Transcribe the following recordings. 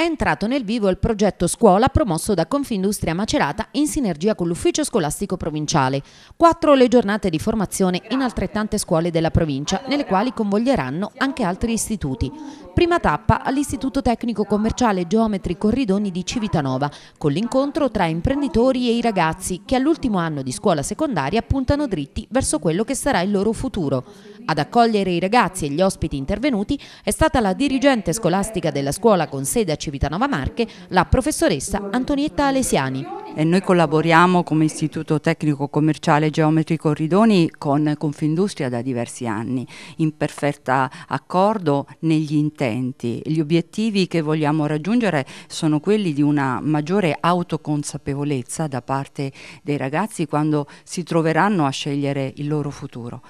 è entrato nel vivo il progetto scuola promosso da Confindustria Macerata in sinergia con l'ufficio scolastico provinciale. Quattro le giornate di formazione in altrettante scuole della provincia, nelle quali convoglieranno anche altri istituti. Prima tappa all'Istituto Tecnico Commerciale Geometri Corridoni di Civitanova, con l'incontro tra imprenditori e i ragazzi che all'ultimo anno di scuola secondaria puntano dritti verso quello che sarà il loro futuro. Ad accogliere i ragazzi e gli ospiti intervenuti è stata la dirigente scolastica della scuola con sede a Civitanova Marche, la professoressa Antonietta Alesiani. E noi collaboriamo come Istituto Tecnico Commerciale Geometri Corridoni con Confindustria da diversi anni, in perfetto accordo negli intenti. Gli obiettivi che vogliamo raggiungere sono quelli di una maggiore autoconsapevolezza da parte dei ragazzi quando si troveranno a scegliere il loro futuro.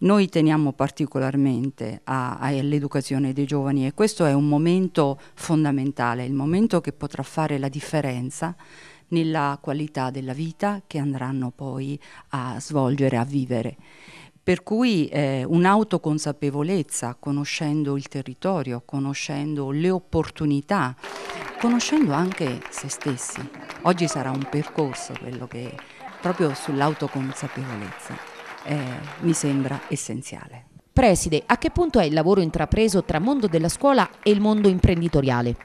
Noi teniamo particolarmente all'educazione dei giovani e questo è un momento fondamentale, il momento che potrà fare la differenza nella qualità della vita che andranno poi a svolgere, a vivere. Per cui eh, un'autoconsapevolezza, conoscendo il territorio, conoscendo le opportunità, conoscendo anche se stessi. Oggi sarà un percorso quello che proprio sull'autoconsapevolezza eh, mi sembra essenziale. Preside, a che punto è il lavoro intrapreso tra mondo della scuola e il mondo imprenditoriale?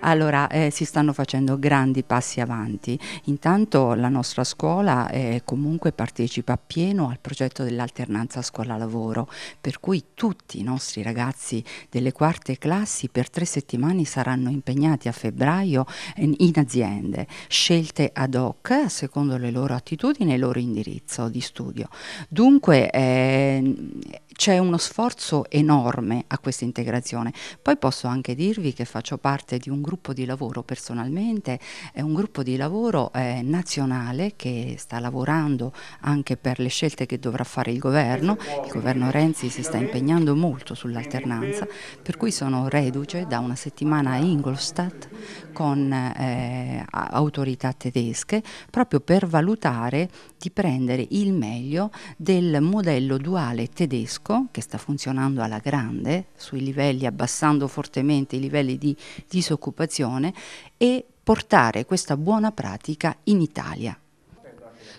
Allora, eh, si stanno facendo grandi passi avanti. Intanto la nostra scuola eh, comunque partecipa appieno al progetto dell'alternanza scuola-lavoro, per cui tutti i nostri ragazzi delle quarte classi per tre settimane saranno impegnati a febbraio in aziende, scelte ad hoc secondo le loro attitudini e il loro indirizzo di studio. Dunque, eh, c'è uno sforzo enorme a questa integrazione. Poi posso anche dirvi che faccio parte di avanti un gruppo di lavoro personalmente, è un gruppo di lavoro eh, nazionale che sta lavorando anche per le scelte che dovrà fare il governo, il governo Renzi si sta impegnando molto sull'alternanza, per cui sono reduce da una settimana a Ingolstadt con eh, autorità tedesche proprio per valutare di prendere il meglio del modello duale tedesco che sta funzionando alla grande sui livelli, abbassando fortemente i livelli di disoccupazione e portare questa buona pratica in Italia.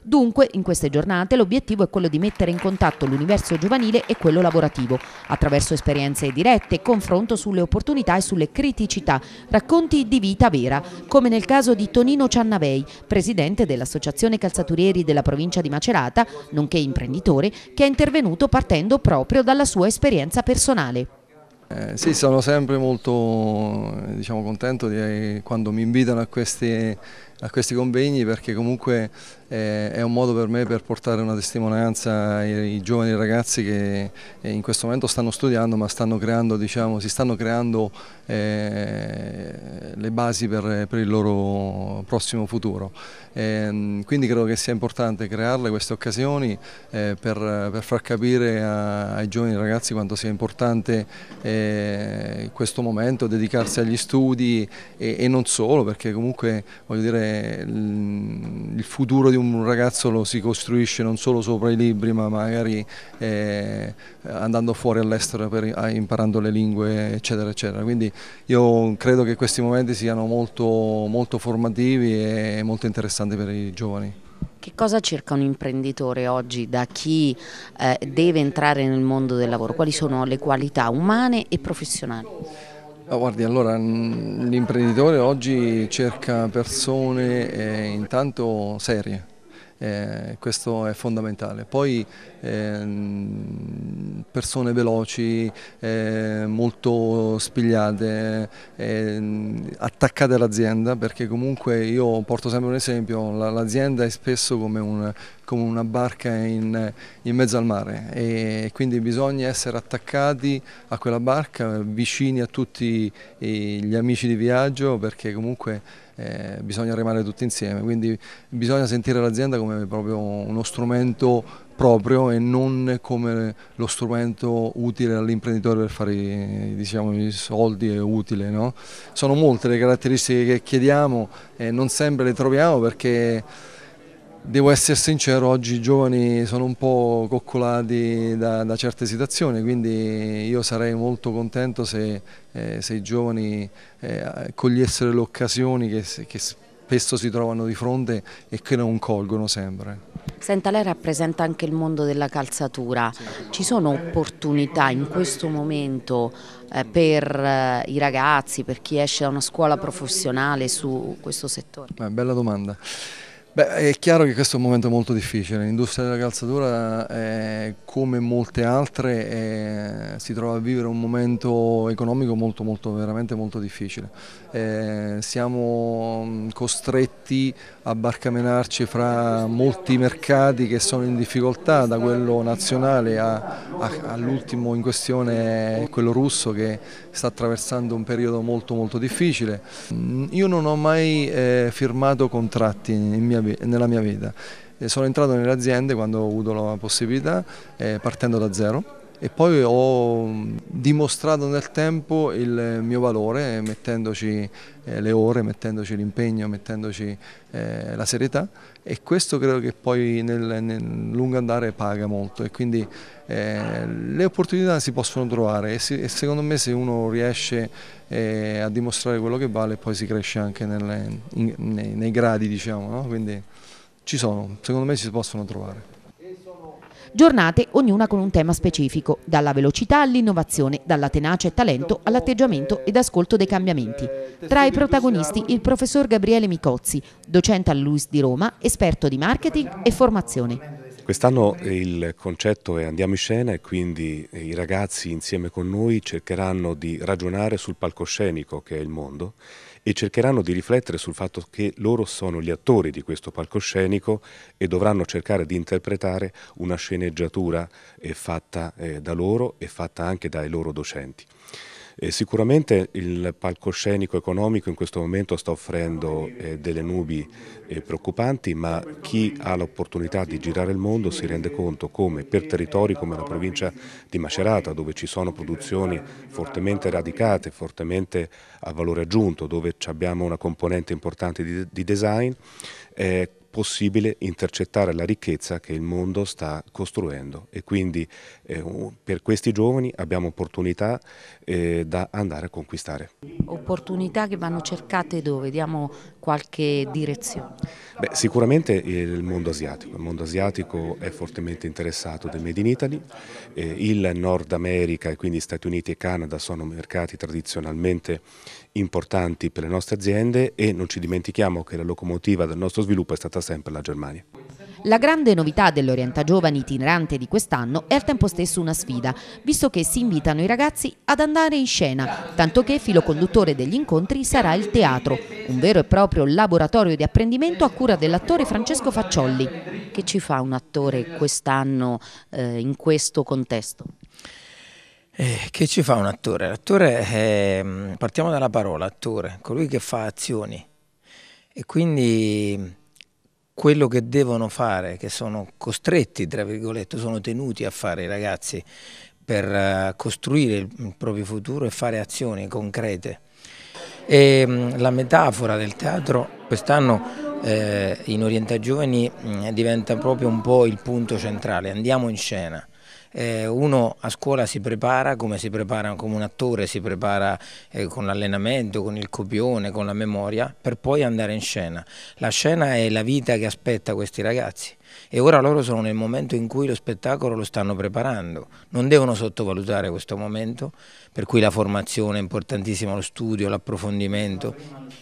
Dunque, in queste giornate l'obiettivo è quello di mettere in contatto l'universo giovanile e quello lavorativo, attraverso esperienze dirette, confronto sulle opportunità e sulle criticità, racconti di vita vera, come nel caso di Tonino Ciannavei, presidente dell'Associazione Calzaturieri della provincia di Macerata, nonché imprenditore, che è intervenuto partendo proprio dalla sua esperienza personale. Eh, sì, sono sempre molto diciamo, contento di, eh, quando mi invitano a queste a questi convegni perché comunque eh, è un modo per me per portare una testimonianza ai, giovani ragazzi che eh, in questo momento stanno studiando ma stanno creando, diciamo, si stanno creando eh, le basi per, il loro prossimo futuro. Ehm, quindi credo che sia importante crearle queste occasioni per, far capire ai giovani ragazzi quanto sia importante questo momento dedicarsi agli studi e non solo perché comunque voglio dire il futuro di un ragazzo lo si costruisce non solo sopra i libri ma magari eh, andando fuori all'estero imparando le lingue eccetera eccetera. Quindi io credo che questi momenti siano molto, molto formativi e molto interessanti per i giovani. Che cosa cerca un imprenditore oggi da chi eh, deve entrare nel mondo del lavoro? Quali sono le qualità umane e professionali? Guardi, allora l'imprenditore oggi cerca persone eh, intanto serie, eh, questo è fondamentale. Poi ehm, persone veloci, eh, molto spigliate, ehm, attaccate all'azienda perché comunque io porto sempre un esempio, l'azienda è spesso come, un, come una barca in, in, mezzo al mare e quindi bisogna essere attaccati a quella barca, vicini a tutti gli amici di viaggio perché comunque eh, bisogna rimanere tutti insieme, quindi bisogna sentire l'azienda come proprio uno strumento proprio e non come lo strumento utile all'imprenditore per fare diciamo, i soldi è utile. No? Sono molte le caratteristiche che chiediamo e non sempre le troviamo perché Devo essere sincero, oggi i giovani sono un po' coccolati da, da, certe situazioni, quindi io sarei molto contento se eh, se i giovani eh, cogliessero le occasioni che, che spesso si trovano di fronte e che non colgono sempre. Senta, lei rappresenta anche il mondo della calzatura, ci sono opportunità in questo momento eh, per eh, i ragazzi, per chi esce da una scuola professionale su questo settore? Beh, bella domanda. Beh, è chiaro che questo è un momento molto difficile, l'industria della calzatura è, eh, come molte altre è, eh, si trova a vivere un momento economico molto, molto, veramente molto difficile. Eh, siamo mm, costretti a barcamenarci fra molti mercati che sono in difficoltà, da quello nazionale all'ultimo in questione quello russo che sta attraversando un periodo molto molto difficile. Mm, io non ho mai eh, firmato contratti mia, nella mia vita, sono entrato nelle aziende quando ho avuto la possibilità eh, partendo da zero e poi ho mm, dimostrato nel tempo il eh, mio valore eh, mettendoci eh, le ore, mettendoci l'impegno, mettendoci la serietà e questo credo che poi nel, nel lungo andare paga molto e quindi eh, le opportunità si possono trovare e, si, e secondo me se uno riesce eh, a dimostrare quello che vale poi si cresce anche nelle, in, nei, nei, gradi diciamo, no? quindi ci sono, secondo me si possono trovare. Giornate ognuna con un tema specifico, dalla velocità all'innovazione, dalla tenacia e talento all'atteggiamento ed ascolto dei cambiamenti. Tra i protagonisti il professor Gabriele Micozzi, docente all'UIS di Roma, esperto di marketing e formazione. Quest'anno eh, il concetto è Andiamo in scena e quindi eh, i ragazzi insieme con noi cercheranno di ragionare sul palcoscenico che è il mondo e cercheranno di riflettere sul fatto che loro sono gli attori di questo palcoscenico e dovranno cercare di interpretare una sceneggiatura eh, fatta da loro e fatta anche dai loro docenti. E sicuramente il palcoscenico economico in questo momento sta offrendo eh, delle nubi eh, preoccupanti, ma chi ha l'opportunità di girare il mondo si rende conto come per territori come la provincia di Macerata, dove ci sono produzioni fortemente radicate, fortemente a valore aggiunto, dove abbiamo una componente importante di, design, eh, possibile intercettare la ricchezza che il mondo sta costruendo e quindi eh, per questi giovani abbiamo opportunità eh, da andare a conquistare. Opportunità che vanno cercate dove? Diamo qualche direzione? Beh, sicuramente il mondo asiatico, il mondo asiatico è fortemente interessato del Made in Italy, eh, il Nord America e quindi Stati Uniti e Canada sono mercati tradizionalmente importanti per le nostre aziende e non ci dimentichiamo che la locomotiva del nostro sviluppo è stata sempre la Germania. La grande novità dell'Orienta Giovani itinerante di quest'anno è al tempo stesso una sfida, visto che si invitano i ragazzi ad andare in scena, tanto che filo conduttore degli incontri sarà il teatro, un vero e proprio laboratorio di apprendimento a cura dell'attore Francesco Facciolli. Che ci fa un attore quest'anno eh, in questo contesto? Eh, che ci fa un attore? L'attore è, mm, partiamo dalla parola, attore, colui che fa azioni e quindi quello che devono fare, che sono costretti, tra virgolette, sono tenuti a fare i ragazzi per eh, costruire il proprio futuro e fare azioni concrete. E mm, la metafora del teatro quest'anno eh, in Orienta Giovani mm, diventa proprio un po' il punto centrale, andiamo in scena, eh, uno a scuola si prepara come si prepara come un attore, si prepara eh, con l'allenamento, con il copione, con la memoria, per poi andare in scena. La scena è la vita che aspetta questi ragazzi e ora loro sono nel momento in cui lo spettacolo lo stanno preparando. Non devono sottovalutare questo momento, per cui la formazione è importantissima, lo studio, l'approfondimento.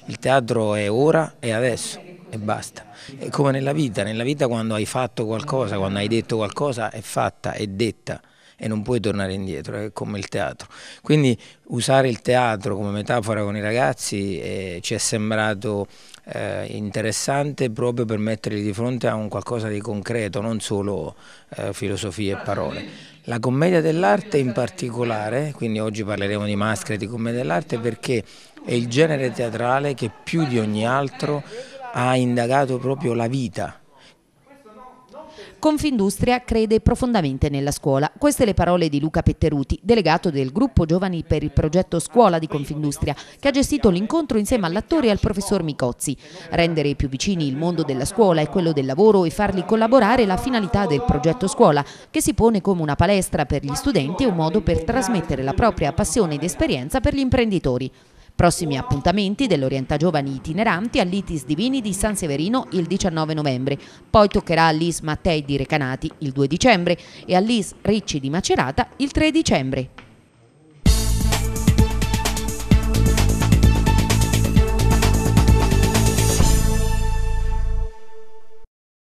Il teatro è ora e adesso e basta. È come nella vita, nella vita quando hai fatto qualcosa, quando hai detto qualcosa è fatta, è detta e non puoi tornare indietro, è come il teatro. Quindi usare il teatro come metafora con i ragazzi eh, ci è sembrato eh, interessante proprio per metterli di fronte a un qualcosa di concreto, non solo eh, filosofie e parole. La commedia dell'arte in particolare, quindi oggi parleremo di maschere e di commedia dell'arte perché è il genere teatrale che più di ogni altro ha indagato proprio la vita. Confindustria crede profondamente nella scuola. Queste le parole di Luca Petteruti, delegato del gruppo Giovani per il progetto Scuola di Confindustria, che ha gestito l'incontro insieme all'attore e al professor Micozzi. Rendere più vicini il mondo della scuola e quello del lavoro e farli collaborare è la finalità del progetto Scuola, che si pone come una palestra per gli studenti e un modo per trasmettere la propria passione ed esperienza per gli imprenditori. Prossimi appuntamenti dell'Orienta Giovani itineranti all'Itis Divini di San Severino il 19 novembre, poi toccherà all'Is Mattei di Recanati il 2 dicembre e all'Is Ricci di Macerata il 3 dicembre.